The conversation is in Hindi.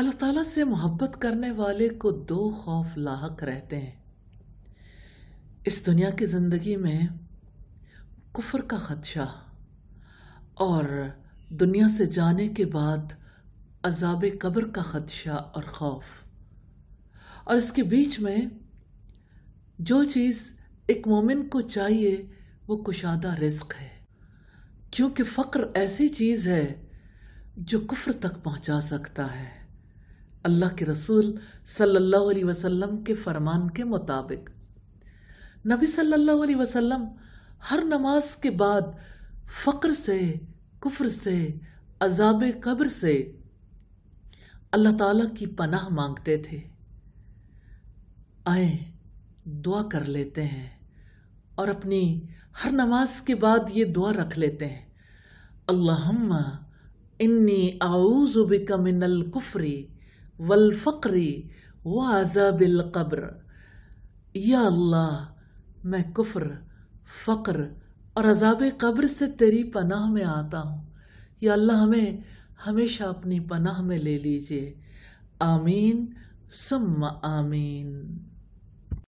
अल्लाह ताला से मोहब्बत करने वाले को दो खौफ लाक रहते हैं इस दुनिया की ज़िंदगी में कुफर का ख़दशा और दुनिया से जाने के बाद अजाब कब्र का ख़दशा और खौफ और इसके बीच में जो चीज़ एक मोमिन को चाहिए वो कुशादा रिस्क है क्योंकि फ़क्र ऐसी चीज़ है जो कुफर तक पहुंचा सकता है अल्लाह के रसूल सल्लल्लाहु अलैहि वसल्लम के फरमान के मुताबिक नबी सल्लल्लाहु अलैहि वसल्लम हर नमाज के बाद फ़क्र से कुफ्र से अजाब कब्र से अल्लाह ताला की पनाह मांगते थे आए दुआ कर लेते हैं और अपनी हर नमाज के बाद ये दुआ रख लेते हैं अल्लाह इन्नी आऊज़ बिका मिनल कुफरी वलफ़री वाजब कब्र या अल्लाह मैं कुफ्र फ़क्र और अजाब कब्र से तेरी पनाह में आता हूँ या अल्लाह हमें हमेशा अपनी पनाह में ले लीजिए आमीन सुम आमीन